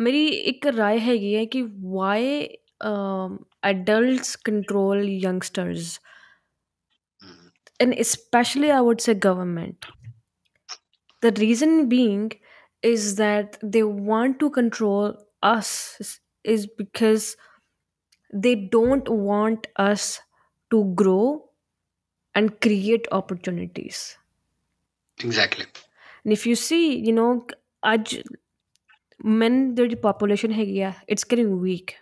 ਮੇਰੀ ਇੱਕ ਰਾਏ ਹੈਗੀ ਹੈ adults control youngsters mm-hmm. and especially i would say government the reason being is that they want to control us is because they don't want us to grow and create opportunities exactly and if you see you know men the population hai ਆ it's getting weak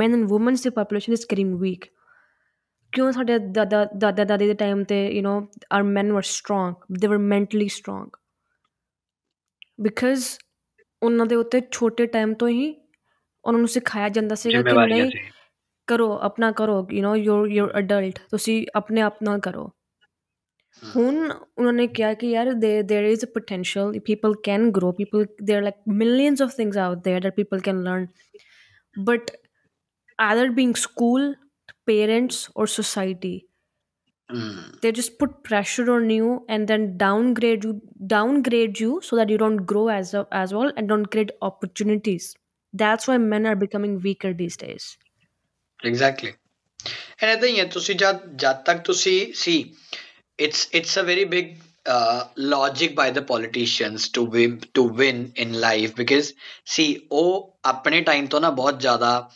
men and women the population is getting weak ਕਿਉਂ ਸਾਡੇ dada dada ਦਾਦੀ de time te you know our men were strong they were mentally strong because ਉਹਨਾਂ de utte chote time to hi ਉਹਨਾਂ nu sikhaya janda ਸੀਗਾ ki ਨਹੀਂ karo apna karo you know you're you're adult tusi apne apna karo हाँ। hmm. हुन उन्होंने क्या कि यार there is a potential people can grow people there like millions of things out there that people can learn but other being school parents और society they just put pressure on you and then downgrade you downgrade you so that you don't grow as as well and don't create opportunities that's why men are becoming weaker these days exactly and i think ਤੁਸੀਂ ਜਦ ਜਦ ਤੱਕ ਤੁਸੀਂ ਸੀ it's it's a very big uh, logic by the politicians to win to win in life because see ਉਹ ਆਪਣੇ time ਤੋਂ jada, ਬਹੁਤ ਜ਼ਿਆਦਾ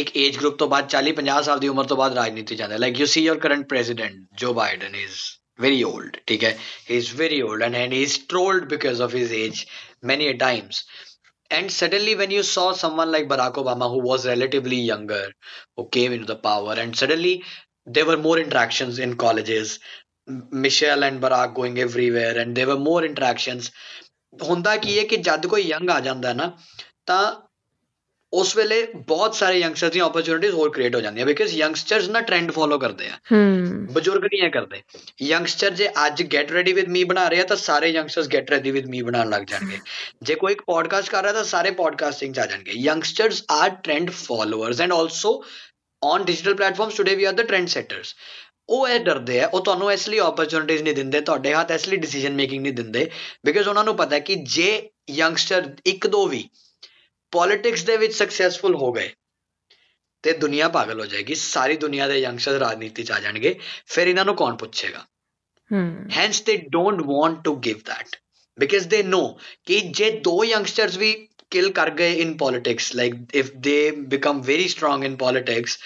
ਇੱਕ ਏਜ ਗਰੁੱਪ ਤੋਂ ਬਾਅਦ 40 50 ਸਾਲ ਦੀ ਉਮਰ ਤੋਂ ਬਾਅਦ ਰਾਜਨੀਤੀ ਜਾਂਦਾ like you see your current president Joe Biden is very old ਠੀਕ he is very old and, and he is trolled because of his age many a times and suddenly when you saw someone like barack obama who was relatively younger who came into the power and suddenly there were more interactions in colleges michelle and barack going everywhere and there were more interactions ਹੁੰਦਾ ਕੀ ਹੈ ਕਿ ਜਦ ਕੋਈ young ਆ ਜਾਂਦਾ ਨਾ ਤਾਂ ਉਸ ਵੇਲੇ ਬਹੁਤ ਸਾਰੇ ਯੰਗਸਟਰਸ ਦੀਆਂ ਓਪਰਚ्युनिटीज ਹੋਰ ਕ੍ਰੀਏਟ ਹੋ ਜਾਂਦੀਆਂ ਬਿਕਾਜ਼ ਯੰਗਸਟਰਸ ਨਾ ਟ੍ਰੈਂਡ ਫੋਲੋ ਕਰਦੇ ਆ ਹਮ ਬਜ਼ੁਰਗ ਨਹੀਂ ਇਹ ਕਰਦੇ ਯੰਗਸਟਰ ਜੇ ਅੱਜ ਗੈਟ ਰੈਡੀ ਵਿਦ ਮੀ ਬਣਾ ਰਿਹਾ ਤਾਂ ਸਾਰੇ youngsters get ready with me ਬਣਾਉਣ ਲੱਗ ਜਾਣਗੇ ਜੇ ਕੋਈ ਇੱਕ ਪੋਡਕਾਸਟ ਕਰ ਰਿਹਾ ਤਾਂ ਸਾਰੇ ਪੋਡਕਾਸਟਿੰਗ ਚ ਆ ਜਾਣਗੇ youngsters are trend followers and also on digital platforms today we are the trend setters ਉਹ ਇਹ ਡਰਦੇ ਆ ਉਹ ਤੁਹਾਨੂੰ ਇਸ ਲਈ ਓਪਰਚੁਨਿਟੀਜ਼ ਨਹੀਂ ਦਿੰਦੇ ਤੁਹਾਡੇ ਹੱਥ ਇਸ ਲਈ ਡਿਸੀਜਨ ਮੇਕਿੰਗ ਨਹੀਂ ਦਿੰਦੇ ਬਿਕਾਜ਼ ਉਹਨਾਂ ਨੂੰ ਪਤਾ ਕਿ ਜੇ ਯੰਗਸਟਰ ਇੱਕ ਦੋ ਵੀ ਪੋਲਿਟਿਕਸ ਦੇ ਵਿੱਚ ਸਕਸੈਸਫੁਲ ਹੋ ਗਏ ਤੇ ਦੁਨੀਆ ਪਾਗਲ ਹੋ ਜਾਏਗੀ ਸਾਰੀ ਦੁਨੀਆ ਦੇ ਯੰਗਸਟਰ ਰਾਜਨੀਤੀ ਚ ਆ ਜਾਣਗੇ ਫਿਰ ਇਹਨਾਂ ਨੂੰ ਕੌਣ ਪੁੱਛੇਗਾ hmm hence they don't want to give that because they know ਕਿ ਜੇ ਦੋ ਯੰਗਸਟਰਸ ਵੀ kill Kargay in politics. Like if they become very strong in politics,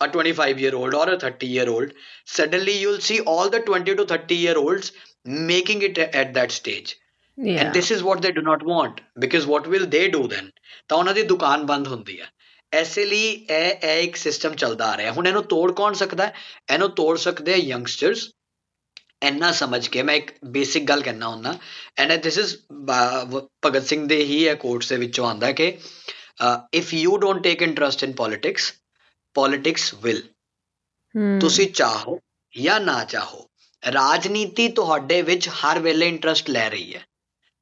a 25 year old or a 30 year old, suddenly you'll see all the 20 to 30 year olds making it at that stage. Yeah. And this is what they do not want because what will they do then? ta ਉਹਨਾਂ ਦੀ ਦੁਕਾਨ ਬੰਦ ਹੁੰਦੀ ਹੈ ਐਸੇ ਲਈ ਇਹ ਇਹ ਇੱਕ ਸਿਸਟਮ ਚੱਲਦਾ ਆ ਰਿਹਾ ਹੁਣ ਇਹਨੂੰ ਤੋੜ ਕੌਣ ਸਕਦਾ ਹੈ ਇਹਨੂੰ ਤੋੜ ਸਕਦੇ ਆ ਯੰਗਸਟਰਸ ਇੰਨਾ ਸਮਝ ਕੇ ਮੈਂ ਇੱਕ ਬੇਸਿਕ ਗੱਲ ਕਹਿਣਾ ਹੁੰਦਾ and this is Bhagat Singh ਦੇ ਹੀ ਇਹ ਕੋਟਸ ਦੇ ਵਿੱਚੋਂ ਆਂਦਾ ਕਿ if you don't take interest in politics politics will ਤੁਸੀਂ ਚਾਹੋ ਜਾਂ ਨਾ ਚਾਹੋ ਰਾਜਨੀਤੀ ਤੁਹਾਡੇ ਵਿੱਚ ਹਰ ਵੇਲੇ ਇੰਟਰਸਟ ਲੈ ਰਹੀ ਹੈ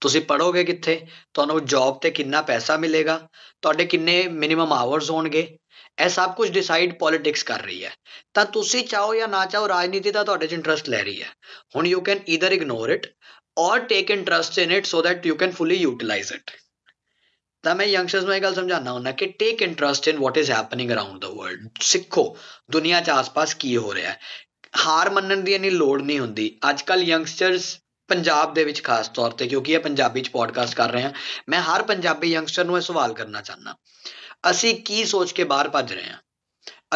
ਤੁਸੀਂ ਪੜੋਗੇ ਕਿੱਥੇ ਤੁਹਾਨੂੰ ਜੌਬ ਤੇ ਕਿੰਨਾ ਪੈਸਾ ਮਿਲੇਗਾ ਤੁਹਾਡੇ ਕਿੰਨੇ ਮਿਨੀਮਮ ਆਵਰਸ ਹੋਣਗੇ ਐਸਾ ਕੁਝ ਡਿਸਾਈਡ ਪੋਲਿਟਿਕਸ ਕਰ ਰਹੀ ਹੈ ਤਾਂ ਤੁਸੀਂ ਚਾਹੋ ਜਾਂ ਨਾ ਚਾਹੋ ਰਾਜਨੀਤੀ ਦਾ ਤੁਹਾਡੇ 'ਚ ਇੰਟਰਸਟ ਲੈ ਰਹੀ ਹੈ ਹੁਣ you can either ignore it or take interest in it so that you can fully utilise it ਤਾਂ ਮੈਂ ਯੰਗਸਟਰਸ ਨੂੰ ਇਹ ਗੱਲ ਸਮਝਾਉਣਾ ਹੁੰਦਾ ਕਿ take interest in what is happening around the world ਸਿੱਖੋ ਦੁਨੀਆ 'ਚ ਆਸ-ਪਾਸ ਕੀ ਹੋ ਰਿਹਾ ਹੈ ਹਾਰ ਮੰਨਣ ਦੀ ਇਨੀ ਲੋੜ ਨਹੀਂ ਹੁੰਦੀ ਅੱਜ ਕੱਲ ਯੰਗਸਟਰਸ ਪੰਜਾਬ ਦੇ ਵਿੱਚ ਖਾਸ ਤੌਰ ਤੇ ਕਿਉਂਕਿ ਇਹ ਪੰਜਾਬੀ ਚ ਪੋਡਕਾਸਟ ਕਰ ਰਹੇ ਹਾਂ ਮੈਂ ਹਰ ਪੰਜਾਬੀ ਯੰਗਸਟਰ ਨੂੰ ਇਹ ਸਵਾਲ ਕਰਨਾ ਚਾਹੁੰਦਾ ਅਸੀਂ ਕੀ ਸੋਚ ਕੇ ਬਾਹਰ ਭੱਜ ਰਹੇ ਹਾਂ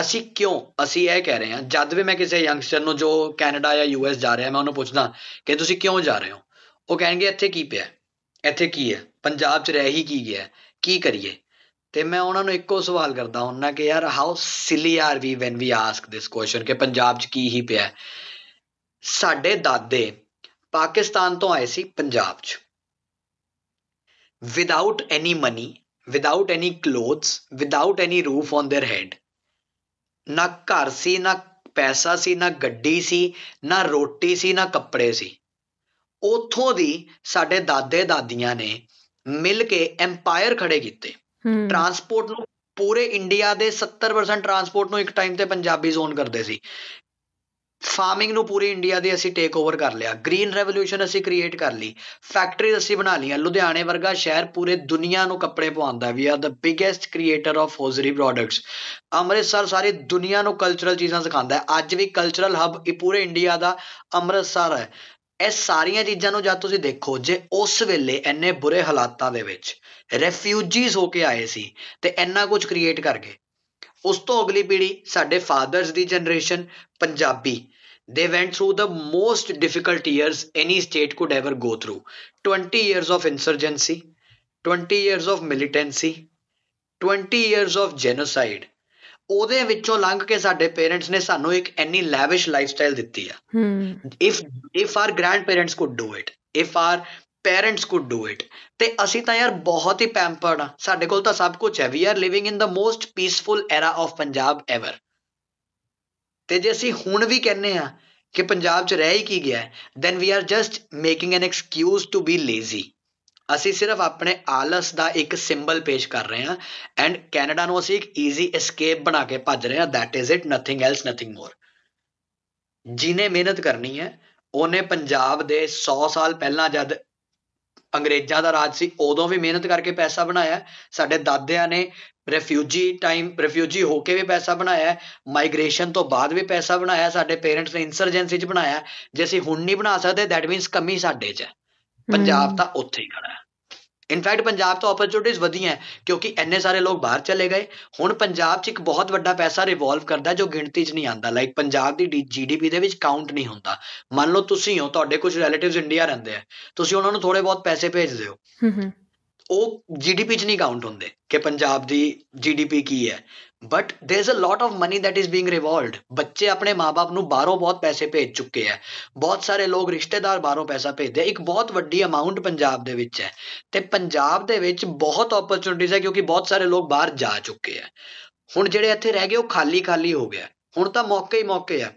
ਅਸੀਂ ਕਿਉਂ ਅਸੀਂ ਇਹ ਕਹਿ ਰਹੇ ਹਾਂ ਜਦ ਵੀ ਮੈਂ ਕਿਸੇ ਯੰਗਸਟਰ ਨੂੰ ਜੋ ਕੈਨੇਡਾ ਜਾਂ ਯੂਐਸ ਜਾ ਰਿਹਾ ਮੈਂ ਉਹਨੂੰ ਪੁੱਛਦਾ ਕਿ ਤੁਸੀਂ ਕਿਉਂ ਜਾ ਰਹੇ ਹੋ ਉਹ ਕਹਿਣਗੇ ਇੱਥੇ ਕੀ ਪਿਆ ਇੱਥੇ ਕੀ ਹੈ ਪੰਜਾਬ 'ਚ ਰਹਿ ਹੀ ਕੀ ਗਿਆ ਕੀ ਕਰੀਏ ਤੇ ਮੈਂ ਉਹਨਾਂ ਨੂੰ ਇੱਕੋ ਸਵਾਲ ਕਰਦਾ ਹੁੰਨਾ ਕਿ ਯਾਰ how silly are we when we ask this question ਕਿ ਪੰਜਾਬ 'ਚ ਕੀ ਹੀ ਪਿਆ ਸਾਡੇ ਦਾਦੇ ਪਾਕਿਸਤਾਨ ਤੋਂ ਆਏ ਸੀ ਪੰਜਾਬ 'ਚ without any money without any clothes without any roof on their head ਨਾ ਘਰ ਸੀ ਨਾ ਪੈਸਾ ਸੀ ਨਾ ਗੱਡੀ ਸੀ ਨਾ ਰੋਟੀ ਸੀ ਨਾ ਕੱਪੜੇ ਸੀ ਉਥੋਂ ਦੀ ਸਾਡੇ ਦਾਦੇ ਦਾਦੀਆਂ ਨੇ ਮਿਲ ਕੇ ਐਮਪਾਇਰ ਖੜੇ ਕੀਤੇ ਟਰਾਂਸਪੋਰਟ ਨੂੰ ਪੂਰੇ ਇੰਡੀਆ ਦੇ 70% ਟਰਾਂਸਪੋਰਟ ਨੂੰ ਇੱਕ ਟਾਈਮ ਤੇ ਪੰਜਾਬੀ ਜ਼ੋਨ ਕਰਦੇ ਸੀ ਫਾਰਮਿੰਗ ਨੂੰ ਪੂਰੀ ਇੰਡੀਆ ਦੀ ਅਸੀਂ ਟੇਕ ਓਵਰ ਕਰ ਲਿਆ ਗ੍ਰੀਨ ਰੈਵੋਲਿਊਸ਼ਨ ਅਸੀਂ ਕ੍ਰੀਏਟ ਕਰ ਲਈ ਫੈਕਟਰੀ ਅਸੀਂ ਬਣਾ ਲਈਆਂ ਲੁਧਿਆਣੇ ਵਰਗਾ ਸ਼ਹਿਰ ਪੂਰੇ ਦੁਨੀਆ ਨੂੰ ਕੱਪੜੇ ਪਵਾਉਂਦਾ we are the biggest creator of hosiery products Amritsar ਸਾਰੀ ਦੁਨੀਆ ਨੂੰ ਕਲਚਰਲ ਚੀਜ਼ਾਂ ਸਿਖਾਉਂਦਾ ਹੈ ਅੱਜ ਵੀ ਕਲਚਰਲ ਹਬ ਇਹ ਪੂਰੇ ਇੰਡੀਆ ਦਾ ਅੰਮ੍ਰਿਤਸਰ ਹੈ ਇਹ ਸਾਰੀਆਂ ਚੀਜ਼ਾਂ ਨੂੰ ਜਦ ਤੁਸੀਂ ਦੇਖੋ ਜੇ ਉਸ ਵੇਲੇ ਐਨੇ ਬੁਰੇ ਹਾਲਾਤਾਂ ਦੇ ਵਿੱਚ ਰੈਫਿਊਜੀਜ਼ ਹੋ ਕੇ ਆਏ ਸੀ ਤੇ ਇੰਨਾ ਕੁਝ ਕ੍ਰੀਏਟ ਕਰ ਗਏ ਉਸ ਤੋਂ ਅਗਲੀ ਪੀੜ੍ਹੀ ਸਾਡੇ ਫਾਦਰਸ ਦੀ ਜਨਰੇਸ਼ਨ ਪੰਜਾਬੀ ਦੇ went through the most difficult years any state could ever go through 20 years of insurgency 20 years of militancy 20 years of genocide ਉਹਦੇ ਵਿੱਚੋਂ ਲੰਘ ਕੇ ਸਾਡੇ ਪੇਰੈਂਟਸ ਨੇ ਸਾਨੂੰ ਇੱਕ ਐਨੀ ਲੈਵਿਸ਼ ਲਾਈਫਸਟਾਈਲ ਦਿੱਤੀ ਆ hmm if if our grandparents could do it if our parents could do it ਤੇ ਅਸੀਂ ਤਾਂ ਯਾਰ ਬਹੁਤ ਹੀ ਪੈਂਪਰਡ ਆ ਸਾਡੇ ਕੋਲ ਤਾਂ ਸਭ ਕੁਝ ਹੈ we are living in the most peaceful era of Punjab ever ਤੇ ਜੇ ਅਸੀਂ ਹੁਣ ਵੀ ਕਹਿੰਨੇ ਆ ਕਿ ਪੰਜਾਬ 'ਚ ਰਹਿ ਹੀ ਕੀ ਗਿਆ then we are just making an excuse to be lazy ਅਸੀਂ ਸਿਰਫ ਆਪਣੇ ਆਲਸ ਦਾ ਇੱਕ ਸਿੰਬਲ ਪੇਸ਼ ਕਰ ਰਹੇ ਹਾਂ ਐਂਡ ਕੈਨੇਡਾ ਨੂੰ ਅਸੀਂ ਇੱਕ ਈਜ਼ੀ ਐਸਕੇਪ ਬਣਾ ਕੇ ਭੱਜ ਰਹੇ ਹਾਂ that is it nothing else nothing more ਜਿਨੇ ਮਿਹਨਤ ਕਰਨੀ ਹੈ ਉਹਨੇ ਪੰਜਾਬ ਦੇ 100 ਸਾਲ ਪਹਿਲਾਂ ਜਦ ਅੰਗਰੇਜ਼ਾਂ ਦਾ ਰਾਜ ਸੀ ਉਦੋਂ ਵੀ ਮਿਹਨਤ ਕਰਕੇ ਪੈਸਾ ਬਣਾਇਆ ਸਾਡੇ ਦਾਦਿਆਂ ਨੇ ਰੈਫਿਊਜੀ ਟਾਈਮ ਰੈਫਿਊਜੀ ਹੋ ਕੇ ਵੀ ਪੈਸਾ ਬਣਾਇਆ ਮਾਈਗ੍ਰੇਸ਼ਨ ਤੋਂ ਬਾਅਦ ਵੀ ਪੈਸਾ ਬਣਾਇਆ ਸਾਡੇ ਪੇਰੈਂਟਸ ਨੇ ਇਨਸਰਜੈਂਸੀ 'ਚ ਬਣਾਇਆ ਜੇ ਅਸੀਂ ਹੁਣ ਨਹੀਂ ਬਣਾ ਸਕਦੇ ਥੈਟ ਮੀਨਸ ਕਮੀ ਸਾਡੇ 'ਚ ਹੈ ਪੰਜਾਬ ਤਾਂ ਉੱਥੇ ਹੀ ਖੜਾ ਹੈ ਇਨਫੈਕਟ ਪੰਜਾਬ ਤੋਂ ਓਪਰਚ्युनिटीज ਵਧੀਆਂ ਕਿਉਂਕਿ ਐਨੇ ਸਾਰੇ ਲੋਕ ਬਾਹਰ ਚਲੇ ਗਏ ਹੁਣ ਪੰਜਾਬ 'ਚ ਇੱਕ ਬਹੁਤ ਵੱਡਾ ਪੈਸਾ ਰਿਵੋਲਵ ਕਰਦਾ ਜੋ ਗਿਣਤੀ 'ਚ ਨਹੀਂ ਆਂਦਾ ਲਾਈਕ ਪੰਜਾਬ ਦੀ ਜੀਡੀਪੀ ਦੇ ਵਿੱਚ ਕਾਊਂਟ ਨਹੀਂ ਹੁੰਦਾ ਮੰਨ ਲਓ ਤੁਸੀਂ ਹੋ ਤੁਹਾਡੇ ਕੁਝ ਰਿਲੇਟਿਵਸ ਇੰਡੀਆ ਰਹਿੰਦੇ ਆ ਤੁਸੀਂ ਉਹਨਾਂ ਨੂੰ ਥੋੜੇ ਬਹੁਤ ਪੈਸੇ ਭੇਜਦੇ ਹੋ ਹੂੰ ਹੂੰ ਉਹ ਜੀਡੀਪੀ 'ਚ ਨਹੀਂ ਕਾਊਂਟ ਹੁੰਦੇ ਕਿ ਪੰਜਾਬ ਦੀ ਜੀਡੀਪੀ ਕੀ ਹੈ but there is a lot of money that is being revolved ਬੱਚੇ ਆਪਣੇ ਮਾਪੇ ਨੂੰ ਬਾਹਰੋਂ ਬਹੁਤ ਪੈਸੇ ਭੇਜ ਚੁੱਕੇ ਆ ਬਹੁਤ ਸਾਰੇ ਲੋਕ ਰਿਸ਼ਤੇਦਾਰ ਬਾਹਰੋਂ ਪੈਸਾ ਭੇਜਦੇ ਇੱਕ ਬਹੁਤ ਵੱਡੀ ਅਮਾਉਂਟ ਪੰਜਾਬ ਦੇ ਵਿੱਚ ਹੈ ਤੇ ਪੰਜਾਬ ਦੇ ਵਿੱਚ ਬਹੁਤ ਓਪਰਚੁਨਿਟੀਜ਼ ਹੈ ਕਿਉਂਕਿ ਬਹੁਤ ਸਾਰੇ ਲੋਕ ਬਾਹਰ ਜਾ ਚੁੱਕੇ ਆ ਹੁਣ ਜਿਹੜੇ ਇੱਥੇ ਰਹਿ ਗਏ ਉਹ ਖਾਲੀ ਖਾਲੀ ਹੋ ਗਿਆ ਹੁਣ ਤਾਂ ਮੌਕੇ ਹੀ ਮੌਕੇ ਆ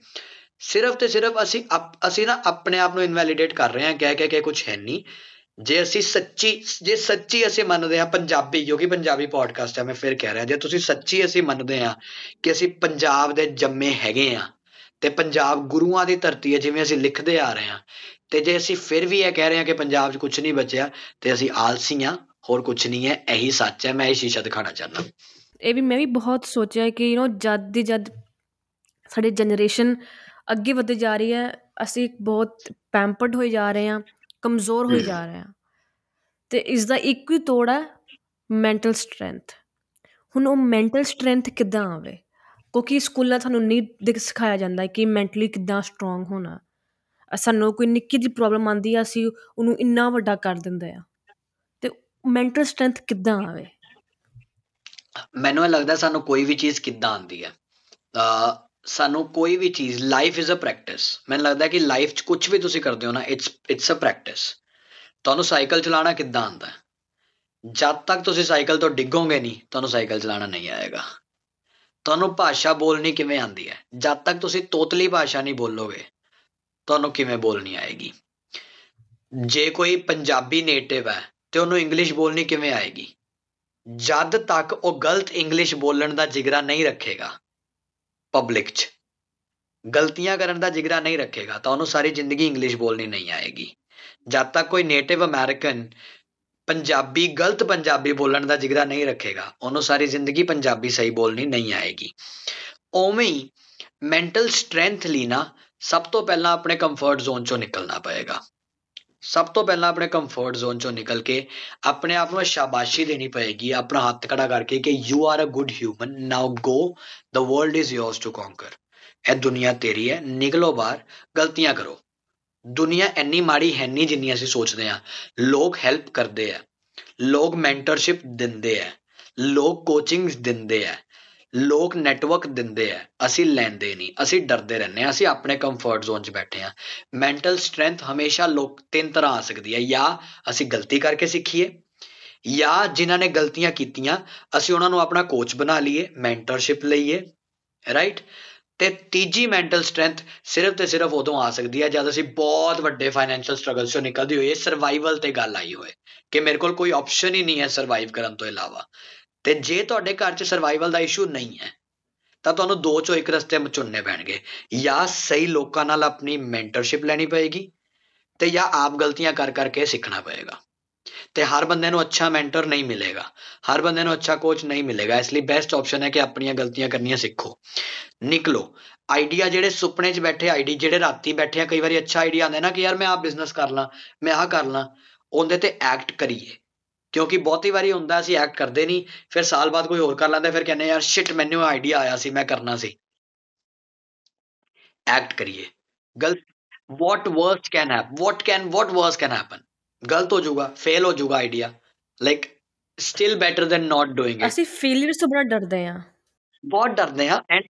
ਸਿਰਫ ਤੇ ਸਿਰਫ ਅਸੀਂ ਅਸੀਂ ਨਾ ਆਪਣੇ ਆਪ ਨੂੰ ਇਨਵੈਲੀਡੇਟ ਕਰ ਰਹੇ ਹਾਂ ਕਹਿ ਕਹਿ ਕੇ ਕੁਝ ਹੈ ਨਹੀਂ ਜੇ ਅਸੀਂ ਸੱਚੀ ਜੇ ਸੱਚੀ ਅਸੀਂ ਮੰਨਦੇ ਹਾਂ ਪੰਜਾਬੀ ਕਿ ਪੰਜਾਬੀ ਪੋਡਕਾਸਟ ਹੈ ਮੈਂ ਫਿਰ ਕਹਿ ਰਿਹਾ ਜੇ ਤੁਸੀਂ ਸੱਚੀ ਅਸੀਂ ਮੰਨਦੇ ਹਾਂ ਕਿ ਅਸੀਂ ਪੰਜਾਬ ਦੇ ਜੰਮੇ ਹੈਗੇ ਆ ਤੇ ਪੰਜਾਬ ਗੁਰੂਆਂ ਦੀ ਧਰਤੀ ਹੈ ਜਿਵੇਂ ਅਸੀਂ ਲਿਖਦੇ ਆ ਰਹੇ ਹਾਂ ਤੇ ਜੇ ਅਸੀਂ ਫਿਰ ਵੀ ਇਹ ਕਹਿ ਰਹੇ ਹਾਂ ਕਿ ਪੰਜਾਬ 'ਚ ਕੁਝ ਨਹੀਂ ਬਚਿਆ ਤੇ ਅਸੀਂ ਆਲਸੀ ਆ ਹੋਰ ਕੁਝ ਨਹੀਂ ਹੈ ਇਹੀ ਸੱਚ ਹੈ ਮੈਂ ਇਹ ਸ਼ੀਸ਼ਾ ਦਿਖਾਣਾ ਚਾਹੁੰਦਾ ਇਹ ਵੀ ਮੈਂ ਵੀ ਬਹੁਤ ਸੋਚਿਆ ਕਿ ਯੂ نو ਜਦ ਦੀ ਜਦ ਸਾਡੇ ਜਨਰੇਸ਼ਨ ਅੱਗੇ ਵਧਦੀ ਜਾ ਰਹੀ ਹੈ ਅਸੀਂ ਬਹੁਤ ਪੈਂਪਰਡ ਹੋਈ ਜਾ ਰਹੇ ਹਾਂ ਕਮਜ਼ੋਰ ਹੋਈ ਜਾ ਰਹੇ ਆ ਤੇ ਇਸ ਦਾ ਇੱਕ ਹੀ ਤੋੜਾ ਮੈਂਟਲ ਸਟਰੈਂਥ ਹੁਣ ਉਹ ਮੈਂਟਲ ਸਟਰੈਂਥ ਕਿੱਦਾਂ ਆਵੇ ਕਿਉਂਕਿ ਸਕੂਲਾਂ ਤੁਹਾਨੂੰ ਨਹੀਂ ਸਿਖਾਇਆ ਜਾਂਦਾ ਕਿ ਮੈਂਟਲੀ ਕਿੱਦਾਂ ਸਟਰੋਂਗ ਹੋਣਾ ਸਾਨੂੰ ਕੋਈ ਨਿੱਕੀ ਜੀ ਪ੍ਰੋਬਲਮ ਆਂਦੀ ਆ ਸੀ ਉਹਨੂੰ ਇੰਨਾ ਵੱਡਾ ਕਰ ਦਿੰਦੇ ਆ ਤੇ ਮੈਂਟਲ ਸਟਰੈਂਥ ਕਿੱਦਾਂ ਆਵੇ ਮੈਨੂੰ ਲੱਗਦਾ ਸਾਨੂੰ ਕੋਈ ਵੀ ਚੀਜ਼ ਕਿੱਦਾਂ ਆਂਦੀ ਆ ਸਾਨੂੰ ਕੋਈ ਵੀ ਚੀਜ਼ ਲਾਈਫ ਇਜ਼ ਅ ਪ੍ਰੈਕਟਿਸ ਮੈਨੂੰ ਲੱਗਦਾ ਕਿ ਲਾਈਫ 'ਚ ਕੁਝ ਵੀ ਤੁਸੀਂ ਕਰਦੇ ਹੋ ਨਾ ਇਟਸ ਇਟਸ ਅ ਪ੍ਰੈਕਟਿਸ ਤੁਹਾਨੂੰ ਸਾਈਕਲ ਚਲਾਉਣਾ ਕਿੱਦਾਂ ਆਉਂਦਾ ਜਦ ਤੱਕ ਤੁਸੀਂ ਸਾਈਕਲ ਤੋਂ ਡਿੱਗੋਗੇ ਨਹੀਂ ਤੁਹਾਨੂੰ ਸਾਈਕਲ ਚਲਾਉਣਾ ਨਹੀਂ ਆਏਗਾ ਤੁਹਾਨੂੰ ਭਾਸ਼ਾ ਬੋਲਣੀ ਕਿਵੇਂ ਆਉਂਦੀ ਹੈ ਜਦ ਤੱਕ ਤੁਸੀਂ ਤੋਤਲੀ ਭਾਸ਼ਾ ਨਹੀਂ ਬੋਲੋਗੇ ਤੁਹਾਨੂੰ ਕਿਵੇਂ ਬੋਲਣੀ ਆਏਗੀ ਜੇ ਕੋਈ ਪੰਜਾਬੀ ਨੇਟਿਵ ਹੈ ਤੇ ਉਹਨੂੰ ਇੰਗਲਿਸ਼ ਬੋਲਣੀ ਕਿਵੇਂ ਆਏਗੀ ਜਦ ਤੱਕ ਉਹ ਗਲਤ ਇੰਗਲਿਸ਼ ਬੋਲਣ ਦਾ ਜਿਗਰਾ ਨਹੀਂ ਰੱਖੇਗਾ ਪਬਲਿਕ 'ਚ ਗਲਤੀਆਂ ਕਰਨ ਦਾ ਜਿਗਰਾ ਨਹੀਂ ਰੱਖੇਗਾ ਤਾਂ ਉਹਨੂੰ ਸਾਰੀ ਜ਼ਿੰਦਗੀ ਇੰਗਲਿਸ਼ ਬੋਲਣੀ ਨਹੀਂ ਆਏਗੀ ਜਦ ਤੱਕ ਕੋਈ ਨੇਟਿਵ ਅਮਰੀਕਨ ਪੰਜਾਬੀ ਗਲਤ ਪੰਜਾਬੀ ਬੋਲਣ ਦਾ ਜਿਗਰਾ ਨਹੀਂ ਰੱਖੇਗਾ ਉਹਨੂੰ ਸਾਰੀ ਜ਼ਿੰਦਗੀ ਪੰਜਾਬੀ ਸਹੀ ਬੋਲਣੀ ਨਹੀਂ ਆਏਗੀ ਉਵੇਂ ਹੀ ਮੈਂਟਲ ਸਟਰੈਂਥ ਲਈ ਨਾ ਸਭ ਤੋਂ ਪਹਿਲਾਂ ਆਪਣੇ ਕੰਫਰਟ ਜ਼ੋਨ ਚੋਂ ਨਿਕਲਣਾ ਪਏਗਾ ਸਭ ਤੋਂ ਪਹਿਲਾਂ ਆਪਣੇ ਕੰਫਰਟ ਜ਼ੋਨ ਚੋਂ ਨਿਕਲ ਕੇ ਆਪਣੇ ਆਪ ਨੂੰ ਸ਼ਾਬਾਸ਼ੀ ਦੇਣੀ ਪਏਗੀ ਆਪਣਾ ਹੱਥ ਖੜਾ ਕਰਕੇ ਕਿ you are a good human now go the world is yours to conquer ਇਹ ਦੁਨੀਆ ਤੇਰੀ ਹੈ ਨਿਕਲੋ ਬਾਹਰ ਗਲਤੀਆਂ ਕਰੋ ਦੁਨੀਆ ਇੰਨੀ ਮਾੜੀ ਹੈ ਨਹੀਂ ਜਿੰਨੀ ਅਸੀਂ ਸੋਚਦੇ ਆ ਲੋਕ ਹੈਲਪ ਕਰਦੇ ਆ ਲੋਕ ਮੈਂਟਰਸ਼ਿਪ ਦਿੰਦੇ ਆ ਲੋਕ ਕੋਚਿੰਗਸ ਦਿੰਦੇ ਆ ਲੋਕ ਨੈਟਵਰਕ ਦਿੰਦੇ ਆ ਅਸੀਂ ਲੈਂਦੇ ਨਹੀਂ ਅਸੀਂ ਡਰਦੇ ਰਹਿੰਦੇ ਆ ਅਸੀਂ ਆਪਣੇ ਕੰਫਰਟ ਜ਼ੋਨ 'ਚ ਬੈਠੇ ਆ ਮੈਂਟਲ ਸਟਰੈਂਥ ਹਮੇਸ਼ਾ ਲੋਕ ਤਿੰਨ ਤਰ੍ਹਾਂ ਆ ਸਕਦੀ ਹੈ ਜਾਂ ਅਸੀਂ ਗਲਤੀ ਕਰਕੇ ਸਿੱਖੀਏ ਜਾਂ ਜਿਨ੍ਹਾਂ ਨੇ ਗਲਤੀਆਂ ਕੀਤੀਆਂ ਅਸੀਂ ਉਹਨਾਂ ਨੂੰ ਆਪਣਾ ਕੋਚ ਬਣਾ ਲਈਏ ਮੈਂਟਰਸ਼ਿਪ ਲਈਏ ਰਾਈਟ ਤੇ ਤੀਜੀ ਮੈਂਟਲ ਸਟਰੈਂਥ ਸਿਰਫ ਤੇ ਸਿਰਫ ਉਦੋਂ ਆ ਸਕਦੀ ਹੈ ਜਦ ਅਸੀਂ ਬਹੁਤ ਵੱਡੇ ਫਾਈਨੈਂਸ਼ੀਅਲ ਸਟਰਗਲ ਚੋਂ ਨਿਕਲਦੇ ਹੋਏ ਸਰਵਾਈਵਲ ਤੇ ਗੱਲ ਆਈ ਹੋਏ ਕਿ ਮੇਰੇ ਕੋਲ ਕੋਈ ਆਪਸ਼ਨ ਹੀ ਨਹੀਂ ਹੈ ਸਰਵਾਈਵ ਕਰਨ ਤੋਂ ਇਲਾਵਾ ਤੇ ਜੇ ਤੁਹਾਡੇ ਘਰ 'ਚ ਸਰਵਾਈਵਲ ਦਾ ਇਸ਼ੂ ਨਹੀਂ ਹੈ ਤਾਂ ਤੁਹਾਨੂੰ ਦੋ ਚੋਂ ਇੱਕ ਰਸਤੇ ਚੁਣਨੇ ਪੈਣਗੇ ਜਾਂ ਸਹੀ ਲੋਕਾਂ ਨਾਲ ਆਪਣੀ ਮੈਂਟਰਸ਼ਿਪ ਲੈਣੀ ਪਏਗੀ ਤੇ ਜਾਂ ਆਪ ਗਲਤੀਆਂ ਕਰ ਕਰਕੇ ਸਿੱਖਣਾ ਪਏਗਾ ਤੇ ਹਰ ਬੰਦੇ ਨੂੰ ਅੱਛਾ ਮੈਂਟਰ ਨਹੀਂ ਮਿਲੇਗਾ ਹਰ ਬੰਦੇ ਨੂੰ ਅੱਛਾ ਕੋਚ ਨਹੀਂ ਮਿਲੇਗਾ ਇਸ ਲਈ ਬੈਸਟ ਆਪਸ਼ਨ ਹੈ ਕਿ ਆਪਣੀਆਂ ਗਲਤੀਆਂ ਕਰਨੀਆਂ ਸਿੱਖੋ ਨਿਕਲੋ ਆਈਡੀਆ ਜਿਹੜੇ ਸੁਪਨੇ 'ਚ ਬੈਠੇ ਆਈਡੀ ਜਿਹੜੇ ਰਾਤੀ ਬੈਠੇ ਆ ਕਈ ਵਾਰੀ ਅੱਛਾ ਆਈਡੀਆ ਆਉਂਦਾ ਨਾ ਕਿ ਯਾਰ ਮੈਂ ਆਪ ਬਿਜ਼ਨਸ ਕਰ ਲਾਂ ਮੈਂ ਆਹ ਕਰ ਲਾਂ ਉਹਦੇ ਤੇ ਐਕਟ ਕਰੀਏ ਕਿਉਂਕਿ ਬਹੁਤੀ ਵਾਰੀ ਹੁੰਦਾ ਸੀ ਐਕਟ ਕਰਦੇ ਨਹੀਂ ਫਿਰ ਸਾਲ ਬਾਅਦ ਕੋਈ ਹੋਰ ਕਰ ਲੈਂਦਾ ਫਿਰ ਕਹਿੰਦੇ ਯਾਰ ਸ਼ਿਟ ਮੈਨੂੰ ਆਈਡੀਆ ਆਇਆ ਸੀ ਮੈਂ ਕਰਨਾ ਸੀ ਐਕਟ ਕਰੀਏ ਗਲਤ what worst can happen what can what worse can happen ਗਲਤ ਹੋ ਜਾਊਗਾ ਫੇਲ ਹੋ ਜਾਊਗਾ idea like still better than not doing it ਅਸੀਂ ਫੇਲਿਅਰ ਤੋਂ ਬੜਾ ਡਰਦੇ ਆ ਬਹੁਤ ਡਰਦੇ ਆ ਐਂਡ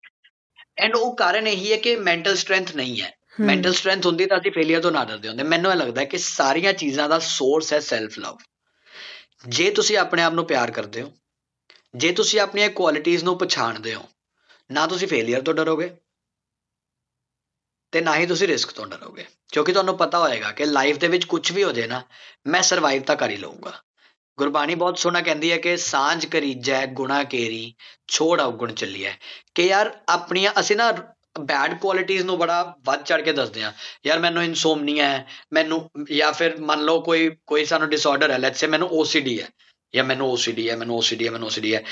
ਐਂਡ ਉਹ ਕਾਰਨ ਇਹੀ ਹੈ ਕਿ ਮੈਂਟਲ ਸਟਰੈਂਥ ਨਹੀਂ ਹੈ ਮੈਂਟਲ ਸਟਰੈਂਥ ਹੁੰਦੀ ਤਾਂ ਅਸੀਂ ਫੇਲਿਅਰ ਤੋਂ ਨਾ ਡਰਦੇ ਹੁੰਦੇ ਮੈਨੂੰ ਇਹ ਲੱਗਦਾ ਕਿ ਸਾਰੀਆਂ ਚੀਜ਼ਾਂ ਦਾ ਸੋਰਸ ਹੈ ਸੈਲਫ ਲਵ ਜੇ ਤੁਸੀਂ ਆਪਣੇ ਆਪ ਨੂੰ ਪਿਆਰ ਕਰਦੇ ਹੋ ਜੇ ਤੁਸੀਂ ਆਪਣੀਆਂ ਕੁਆਲਿਟੀਆਂ ਨੂੰ ਪਛਾਣਦੇ ਹੋ ਨਾ ਤੁਸੀਂ ਫੇਲਿਅਰ ਤੋਂ ਡਰੋਗੇ ਤੇ ਨਾ ਹੀ ਤੁਸੀਂ ਰਿਸਕ ਤੋਂ ਡਰੋਗੇ ਕਿਉਂਕਿ ਤੁਹਾਨੂੰ ਪਤਾ ਹੋਏਗਾ ਕਿ ਲਾਈਫ ਦੇ ਵਿੱਚ ਕੁਝ ਵੀ ਹੋ ਜੇ ਨਾ ਮੈਂ ਸਰਵਾਈਵ ਤਾਂ ਕਰ ਹੀ ਲਵਾਂਗਾ ਗੁਰਬਾਣੀ ਬਹੁਤ ਸੋਹਣਾ ਕਹਿੰਦੀ ਹੈ ਕਿ ਸਾਂਝ ਕਰੀ ਜੈ ਗੁਣਾ ਕੇਰੀ ਛੋੜ ਔਗਣ ਚੱਲੀਐ ਕਿ ਯਾਰ ਆਪਣੀਆਂ ਅਸੀਂ ਨਾ ਬੈਡ ਕੁਆਲਿਟੀਜ਼ ਨੂੰ ਬੜਾ ਵੱਧ ਚੜ ਕੇ ਦੱਸਦੇ ਆ ਯਾਰ ਮੈਨੂੰ ਇਨਸੋਮਨੀਆ ਹੈ ਮੈਨੂੰ ਜਾਂ ਫਿਰ ਮੰਨ ਲਓ ਕੋਈ ਕੋਈ ਸਾਨੂੰ ਡਿਸਆਰਡਰ ਹੈ ਲੈਟਸ ਸੇ ਮੈਨੂੰ OCD ਹੈ ਜਾਂ ਮੈਨੂੰ OCD ਹੈ ਮੈਨੂੰ OCD ਹੈ ਮੈਨੂੰ OCD ਹੈ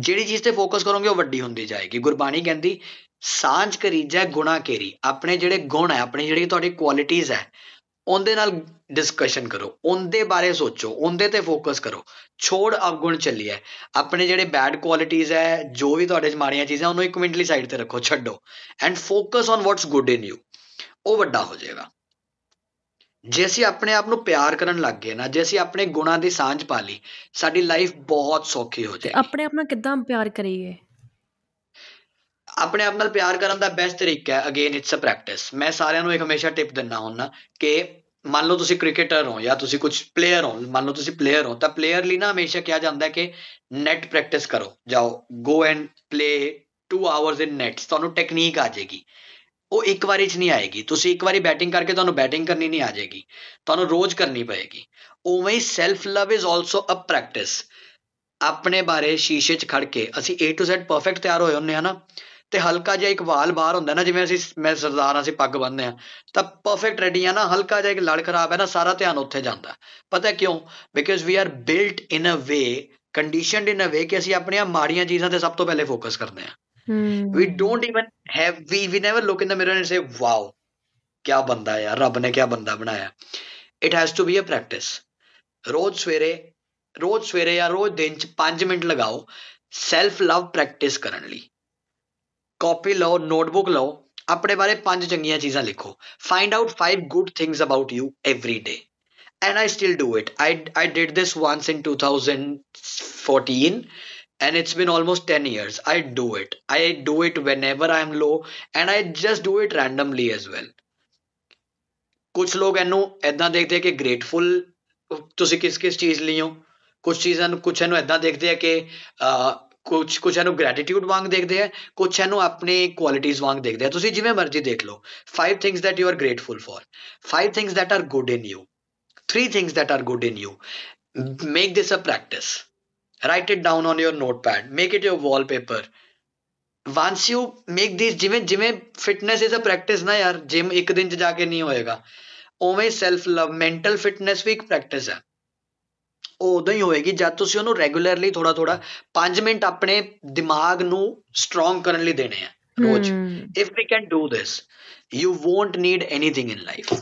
ਜਿਹੜੀ ਚੀਜ਼ ਤੇ ਫੋਕਸ ਕਰੋਗੇ ਉਹ ਵੱਡੀ ਹੁੰਦੀ ਜਾਏਗੀ ਗੁਰਬਾਣੀ ਕਹਿੰਦੀ ਸਾਂਝ ਕਰੀਜੈ ਗੁਣਾ ਕੇਰੀ ਆਪਣੇ ਜਿਹੜੇ ਗੁਣ ਹੈ ਆਪਣੇ ਜਿਹੜੀ ਤੁਹਾਡੀ ਕੁਆਲਿਟੀਆਂ ਹੈ ਉਹਦੇ ਨਾਲ ਡਿਸਕਸ਼ਨ ਕਰੋ ਉਹਦੇ ਬਾਰੇ ਸੋਚੋ ਉਹਦੇ ਤੇ ਫੋਕਸ ਕਰੋ ਛੋੜ ਅਵਗੁਣ ਚੱਲਿਆ ਆਪਣੇ ਜਿਹੜੇ ਬੈਡ ਕੁਆਲਿਟੀਜ਼ ਹੈ ਜੋ ਵੀ ਤੁਹਾਡੇ ਚ ਮਾੜੀਆਂ ਚੀਜ਼ਾਂ ਉਹਨੂੰ ਇੱਕ ਮਿੰਟ ਲਈ ਸਾਈਡ ਤੇ ਰੱਖੋ ਛੱਡੋ and focus on what's good in you ਉਹ ਵੱਡਾ ਹੋ ਜਾਏਗਾ ਜੇ ਅਸੀਂ ਆਪਣੇ ਆਪ ਨੂੰ ਪਿਆਰ ਕਰਨ ਲੱਗ ਗਏ ਨਾ ਜੇ ਅਸੀਂ ਆਪਣੇ ਗੁਣਾਂ ਦੀ ਸਾਂਝ ਪਾ ਲਈ ਸਾਡੀ ਲਾਈਫ ਬਹੁਤ ਸੌਖੀ ਹੋ ਜਾਏਗੀ ਆਪਣੇ ਆਪ ਨੂੰ ਕਿੱਦਾਂ ਪਿਆਰ ਕਰੀਏ ਆਪਣੇ ਆਪ ਨਾਲ ਪਿਆਰ ਕਰਨ ਦਾ ਬੈਸਟ ਤਰੀਕਾ ਹੈ ਅਗੇਨ ਇਟਸ ਅ ਪ੍ਰੈਕਟਿਸ ਮੈਂ ਸਾਰਿਆਂ ਨੂੰ ਇੱਕ ਹਮੇਸ਼ਾ ਟਿਪ ਦਿੰਦਾ ਹੁੰਦਾ ਕਿ ਮੰਨ ਲਓ ਤੁਸੀਂ ਕ੍ਰਿਕਟਰ ਹੋ ਜਾਂ ਤੁਸੀਂ ਕੁਝ ਪਲੇਅਰ ਹੋ ਮੰਨ ਲਓ ਤੁਸੀਂ ਪਲੇਅਰ ਹੋ ਤਾਂ ਪਲੇਅਰ ਲਈ ਨਾ ਹਮੇਸ਼ਾ ਕਿਹਾ ਜਾਂਦਾ ਹੈ ਕਿ ਨੈਟ ਪ੍ਰੈਕਟਿਸ ਕਰੋ ਜਾਓ go and play 2 hours in nets ਤੁਹਾਨੂੰ ਟੈਕਨੀਕ ਆ ਜਾਏਗੀ ਉਹ ਇੱਕ ਵਾਰੀ 'ਚ ਨਹੀਂ ਆਏਗੀ ਤੁਸੀਂ ਇੱਕ ਵਾਰੀ ਬੈਟਿੰਗ ਕਰਕੇ ਤੁਹਾਨੂੰ ਬੈਟਿੰਗ ਕਰਨੀ ਨਹੀਂ ਆ ਜਾਏਗੀ ਤੁਹਾਨੂੰ ਰੋਜ਼ ਕਰਨੀ ਪਏਗੀ ਉਵੇਂ ਹੀ self love is also uh practice ਆਪਣੇ ਬਾਰੇ ਸ਼ੀਸ਼ੇ 'ਚ ਖੜ ਕੇ ਅਸੀਂ A to Z ਪਰਫੈਕਟ ਤਿਆਰ ਹੋਏ ਹੁੰਨੇ ਆ ਨਾ ਤੇ ਹਲਕਾ ਜਿਹਾ ਇੱਕ ਵਾਲ ਬਾਹਰ ਹੁੰਦਾ ਨਾ ਜਿਵੇਂ ਅਸੀਂ ਮੈਂ ਸਰਦਾਰ ਅਸੀਂ ਪੱਗ ਬੰਨਦੇ ਆ ਤਾਂ ਪਰਫੈਕਟ ਰੈਡੀ ਆ ਨਾ ਹਲਕਾ ਜਿਹਾ ਇੱਕ ਲੜ ਖਰਾਬ ਹੈ ਨਾ ਸਾਰਾ ਧਿਆਨ ਉੱਥੇ ਜਾਂਦਾ ਪਤਾ ਕਿਉਂ because we are built in a way conditioned in a way ਕਿ ਅਸੀਂ ਆਪਣੀਆਂ ਮਾੜੀਆਂ ਚੀਜ਼ਾਂ ਤੇ ਸਭ ਤੋਂ ਪਹਿਲੇ ਫੋਕਸ ਕਰਦੇ ਆ we don't even have we we never look in the mirror and say wow ਕਿਆ ਬੰਦਾ ਯਾਰ ਰੱਬ ਨੇ ਕਿਆ ਬੰਦਾ ਬਣਾਇਆ it has to be a practice ਰੋਜ਼ ਸਵੇਰੇ ਰੋਜ਼ ਸਵੇਰੇ ਜਾਂ ਰੋਜ਼ ਦਿਨ ਚ 5 ਮਿੰਟ ਲਗਾਓ ਸੈਲਫ ਲਵ ਪ੍ਰੈਕਟਿਸ ਕਰਨ ਲਈ ਕਾਪੀ ਲਓ ਨੋਟਬੁੱਕ ਲਓ ਆਪਣੇ ਬਾਰੇ ਪੰਜ ਚੰਗੀਆਂ ਚੀਜ਼ਾਂ ਲਿਖੋ find out five good things about you every day and I still do it I I did this once in 2014 and it's been almost 10 years I do it I do it whenever I am low and I just do it randomly as well ਕੁਝ ਲੋਕ ਇਹਨੂੰ ਇਦਾਂ ਦੇਖਦੇ ਆ ਕਿ grateful ਤੁਸੀਂ ਕਿਸ ਕਿਸ ਚੀਜ਼ ਲਈ ਹੋ ਕੁਝ ਚੀਜ਼ਾਂ ਨੂੰ ਕੁਝ ਇਹਨੂੰ ਇਦਾਂ ਦੇਖਦੇ ਆ ਕਿ ਕੁਝ ਕੁਝ ਨੂੰ ਗ੍ਰੈਟੀਟਿਊਡ ਵਾਂਗ ਦੇਖਦੇ ਆ ਕੁਝ ਨੂੰ ਆਪਣੀ ਕੁਆਲਿਟੀਆਂ ਵਾਂਗ ਦੇਖਦੇ ਆ ਤੁਸੀਂ ਜਿਵੇਂ ਮਰਜ਼ੀ ਦੇਖ ਲਓ five things that you are grateful for five things that are good in you three things that are good in you make this a practice write it down on your notepad make it your wallpaper once you make this ਜਿਵੇਂ ਜਿਵੇਂ fitness is a practice ਨਾ ਯਾਰ gym ਇੱਕ ਦਿਨ ਚ ਜਾ ਕੇ ਨਹੀਂ ਹੋਏਗਾ ਉਵੇਂ ਸੈਲਫ ਲਵ ਮੈਂਟਲ ਫਿਟਨੈਸ ਵੀ ਇੱਕ ਪ੍ਰੈਕਟਿਸ ਹੈ ਉਦੋਂ ਹੀ ਹੋਏਗੀ ਜਦ ਤੁਸੀਂ ਉਹਨੂੰ ਰੈਗੂਲਰਲੀ ਥੋੜਾ ਥੋੜਾ 5 ਮਿੰਟ ਆਪਣੇ ਦਿਮਾਗ ਨੂੰ ਸਟਰੋਂਗ ਕਰਨ ਲਈ ਦੇਣੇ ਆ ਰੋਜ਼ if we can do this you won't need anything in life